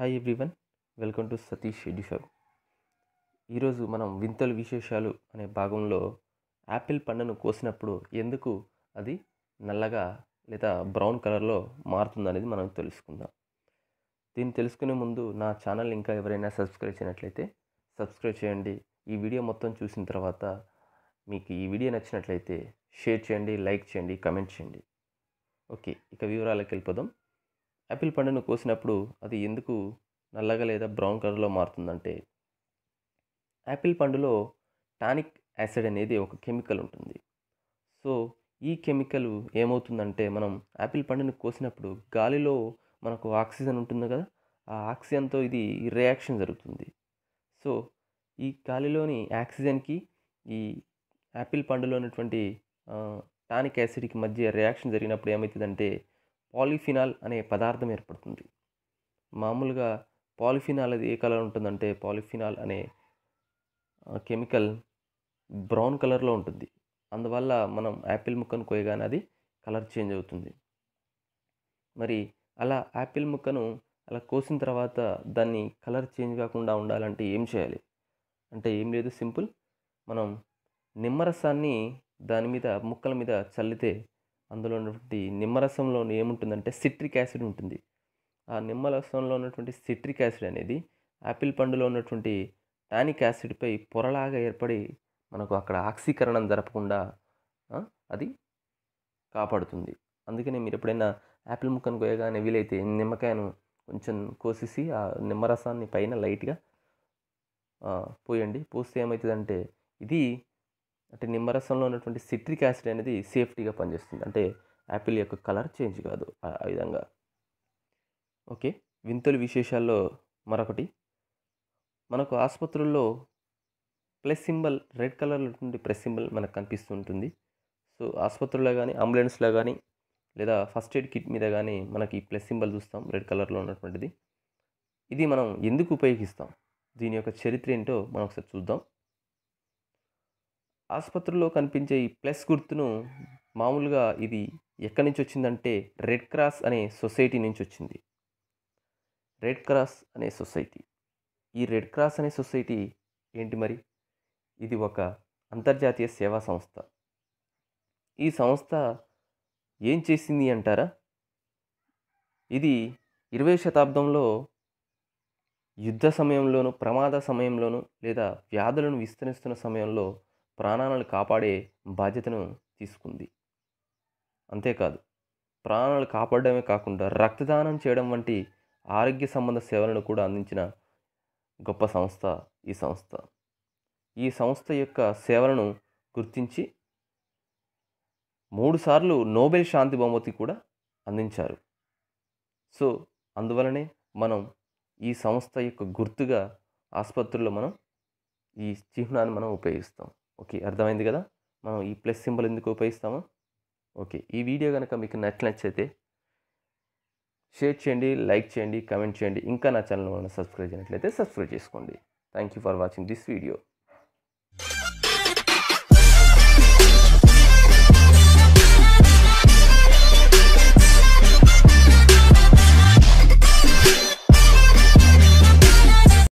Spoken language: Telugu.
hi everyone welcome to Satish Shetty ఈరోజు మనం వింతలు విశేషాలు అనే భాగంలో యాపిల్ పండును కోసినప్పుడు ఎందుకు అది నల్లగా లేదా బ్రౌన్ కలర్లో మారుతుందనేది మనం తెలుసుకుందాం దీన్ని తెలుసుకునే ముందు నా ఛానల్ ఇంకా ఎవరైనా సబ్స్క్రైబ్ చేయనట్లయితే సబ్స్క్రైబ్ చేయండి ఈ వీడియో మొత్తం చూసిన తర్వాత మీకు ఈ వీడియో నచ్చినట్లయితే షేర్ చేయండి లైక్ చేయండి కమెంట్ చేయండి ఓకే ఇక వివరాలకు వెళ్ళిపోదాం యాపిల్ పండును కోసినప్పుడు అది ఎందుకు నల్లగా లేదా బ్రౌన్ కలర్లో మారుతుందంటే యాపిల్ పండులో టానిక్ యాసిడ్ అనేది ఒక కెమికల్ ఉంటుంది సో ఈ కెమికల్ ఏమవుతుందంటే మనం యాపిల్ పండుని కోసినప్పుడు గాలిలో మనకు ఆక్సిజన్ ఉంటుంది కదా ఆ ఆక్సిజన్తో ఇది రియాక్షన్ జరుగుతుంది సో ఈ గాలిలోని ఆక్సిజన్కి ఈ యాపిల్ పండులో ఉన్నటువంటి టానిక్ యాసిడ్కి మధ్య రియాక్షన్ జరిగినప్పుడు ఏమవుతుందంటే పాలిఫినాల్ అనే పదార్థం ఏర్పడుతుంది మామూలుగా పాలిఫినాల్ అది ఏ కలర్ ఉంటుందంటే పాలిఫినాల్ అనే కెమికల్ బ్రౌన్ కలర్లో ఉంటుంది అందువల్ల మనం యాపిల్ ముక్కను కోయగానే అది కలర్ చేంజ్ అవుతుంది మరి అలా యాపిల్ ముక్కను అలా కోసిన తర్వాత దాన్ని కలర్ చేంజ్ కాకుండా ఉండాలంటే ఏం చేయాలి అంటే ఏం లేదు సింపుల్ మనం నిమ్మరసాన్ని దాని మీద ముక్కల మీద చల్లితే అందులో ఉన్నటువంటి నిమ్మరసంలో ఏముంటుందంటే సిట్రిక్ యాసిడ్ ఉంటుంది ఆ నిమ్మరసంలో ఉన్నటువంటి సిట్రిక్ యాసిడ్ అనేది యాపిల్ పండులో ఉన్నటువంటి టానిక్ యాసిడ్పై పొరలాగా ఏర్పడి మనకు అక్కడ ఆక్సీకరణం జరపకుండా అది కాపాడుతుంది అందుకనే మీరు ఎప్పుడైనా యాపిల్ ముక్కను కోయగానే వీలైతే నిమ్మకాయను కొంచెం కోసేసి ఆ నిమ్మరసాన్ని పైన లైట్గా పోయండి పోస్తే ఏమవుతుందంటే ఇది అంటే నిమ్మరసంలో ఉన్నటువంటి సిట్రిక్ యాసిడ్ అనేది సేఫ్టీగా పనిచేస్తుంది అంటే యాపిల్ యొక్క కలర్ చేంజ్ కాదు ఆ విధంగా ఓకే వింతలు విశేషాల్లో మరొకటి మనకు ఆసుపత్రుల్లో ప్లస్ సింబల్ రెడ్ కలర్లో ఉన్నటువంటి ప్లస్ సింబల్ మనకు కనిపిస్తుంటుంది సో ఆసుపత్రుల్లో కానీ అంబులెన్స్లో కానీ లేదా ఫస్ట్ ఎయిడ్ కిట్ మీద కానీ మనకి ప్లస్ సింబల్ చూస్తాం రెడ్ కలర్లో ఉన్నటువంటిది ఇది మనం ఎందుకు ఉపయోగిస్తాం దీని యొక్క చరిత్ర ఏంటో మనం ఒకసారి చూద్దాం ఆసుపత్రిలో కనిపించే ఈ ప్లస్ గుర్తును మామూలుగా ఇది ఎక్కడి నుంచి వచ్చిందంటే రెడ్ క్రాస్ అనే సొసైటీ నుంచి వచ్చింది రెడ్ క్రాస్ అనే సొసైటీ ఈ రెడ్ క్రాస్ అనే సొసైటీ ఏంటి మరి ఇది ఒక అంతర్జాతీయ సేవా సంస్థ ఈ సంస్థ ఏం చేసింది అంటారా ఇది ఇరవై శతాబ్దంలో యుద్ధ సమయంలోను ప్రమాద సమయంలోను లేదా వ్యాధులను విస్తరిస్తున్న సమయంలో ప్రాణాలను కాపాడే బాధ్యతను తీసుకుంది అంతేకాదు ప్రాణాలు కాపాడమే కాకుండా రక్తదానం చేయడం వంటి ఆరోగ్య సంబంధ సేవలను కూడా అందించిన గొప్ప సంస్థ ఈ సంస్థ ఈ సంస్థ యొక్క సేవలను గుర్తించి మూడుసార్లు నోబెల్ శాంతి బహుమతి కూడా అందించారు సో అందువలనే మనం ఈ సంస్థ యొక్క గుర్తుగా ఆసుపత్రుల్లో మనం ఈ చిహ్నాన్ని మనం ఉపయోగిస్తాం ఓకే అర్థమైంది కదా మనం ఈ ప్లస్ సింబల్ ఎందుకు ఉపయోగిస్తామో ఓకే ఈ వీడియో కనుక మీకు నచ్చినట్లయితే షేర్ చేయండి లైక్ చేయండి కమెంట్ చేయండి ఇంకా నా ఛానల్ సబ్స్క్రైబ్ చేయనట్లయితే సబ్స్క్రైబ్ చేసుకోండి thank you for watching this video